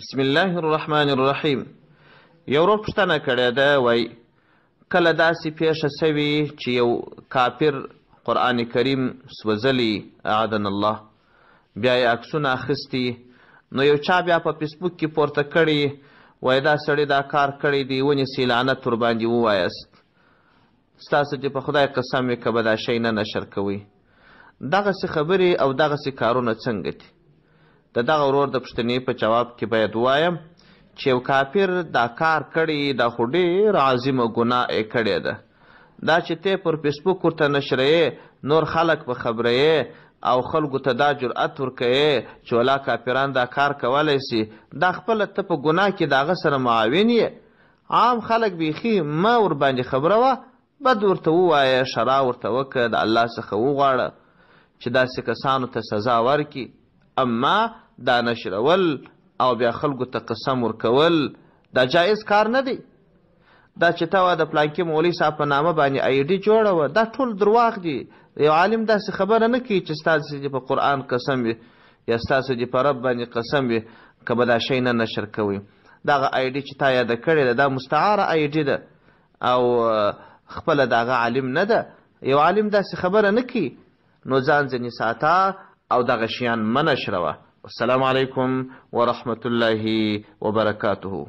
بسم الله الرحمن الرحیم یو ورور پوښتنه کړې ده وای کله داسې پیښه سوي چې یو کافر قرآن کریم سوځلی اعدن الله بیا یې عکسونه اخیستي نو یو چا بیا په فیسبوک کې پورته کړي وای دا سړی دا کار کړی دی ونیسي لعنت ورباندې ووایست ستاسو دې په خدای قسم وي که به دا شی نه نشر کوئ دغسې خبرې او دغسې کارونه څنګه دي د دغه ورور د پوښتنې په جواب کې باید ووایم چې یو کافر دا کار کړی دا خو ډېر عظیمه ګناه یې کړې ده دا چې ته پر فیسبوک ورته نشریې نور خلک به خبریې او خلکو ته دا جرأت ورکوې چې ولا کافران دا کار کولی سي دا خپله ته په ګناه کې د هغه سره معاون یې عام خلک بیخي مه ورباندې خبره وه بد ورته ووایه شرا ورته وکړه د الله څخه وغواړه چې داسې کسانو ته سزا ورکړي اما دا نشرول او بیا خلکو ته قسم ورکول دا جایز کار نه دی دا چې تا د پلانکی مولوي صاحب په نامه باندې آی ډي جوړوه دا ټول درواغ دي یو عالم داسې خبره نه کوي چې ستاسو دې په قرآن قسم وي یا ستاسو دې په رب باندې قسم وي که به دا شی نه نشر کوي دغه آی ډي چې تا یاده کړې ده دا مستعاره آی ډي ده او خپله دغه عالم نه ده یو عالم داسې خبره نه کوي نو ځان ځینې ساته او دغه شیان منشروه والسلام علیکم ورحمت الله وبرکاته